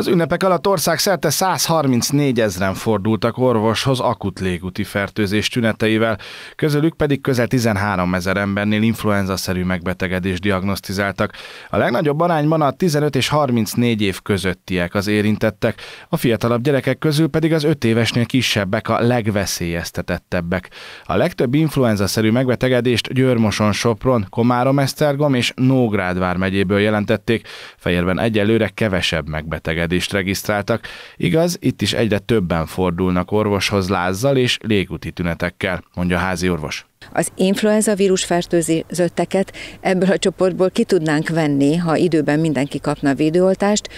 Az ünnepek alatt ország szerte 134 ezeren fordultak orvoshoz akut légúti fertőzés tüneteivel, közülük pedig közel 13 ezer embernél influenza-szerű megbetegedést diagnosztizáltak. A legnagyobb arányban a 15 és 34 év közöttiek az érintettek, a fiatalabb gyerekek közül pedig az 5 évesnél kisebbek a legveszélyeztetettebbek. A legtöbb influenza-szerű megbetegedést Győrmoson, Sopron, Komárom, Esztergom és Nógrádvár megyéből jelentették, fejérben egyelőre kevesebb megbetegedés szenvedést regisztráltak. Igaz, itt is egyre többen fordulnak orvoshoz lázzal és légúti tünetekkel, mondja a házi orvos. Az influenza vírus fertőzötteket ebből a csoportból ki tudnánk venni, ha időben mindenki kapna védőoltást,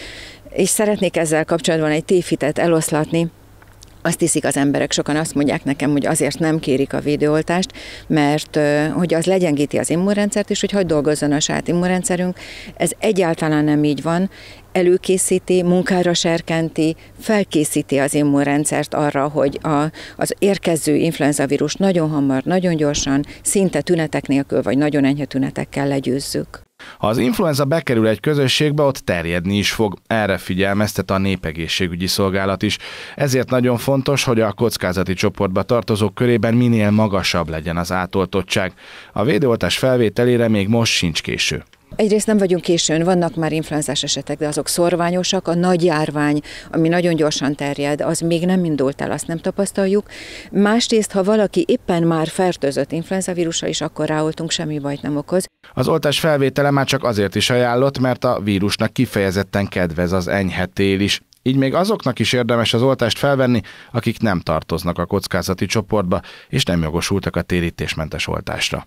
és szeretnék ezzel kapcsolatban egy tévhitet eloszlatni, azt hiszik az emberek, sokan azt mondják nekem, hogy azért nem kérik a védőoltást, mert hogy az legyengíti az immunrendszert, és hogy hagy dolgozzon a saját immunrendszerünk. Ez egyáltalán nem így van előkészíti, munkára serkenti, felkészíti az immunrendszert arra, hogy a, az érkező influenzavírus nagyon hamar, nagyon gyorsan, szinte tünetek nélkül, vagy nagyon enyhe tünetekkel legyőzzük. Ha az influenza bekerül egy közösségbe, ott terjedni is fog. Erre figyelmeztet a népegészségügyi szolgálat is. Ezért nagyon fontos, hogy a kockázati csoportba tartozók körében minél magasabb legyen az átoltottság. A védőoltás felvételére még most sincs késő. Egyrészt nem vagyunk későn, vannak már influenzás esetek, de azok szorványosak. A nagy járvány, ami nagyon gyorsan terjed, az még nem indult el, azt nem tapasztaljuk. Másrészt, ha valaki éppen már fertőzött influenzavírussal is, akkor ráoltunk, semmi bajt nem okoz. Az oltás felvétele már csak azért is ajánlott, mert a vírusnak kifejezetten kedvez az enyhetél is. Így még azoknak is érdemes az oltást felvenni, akik nem tartoznak a kockázati csoportba, és nem jogosultak a térítésmentes oltásra.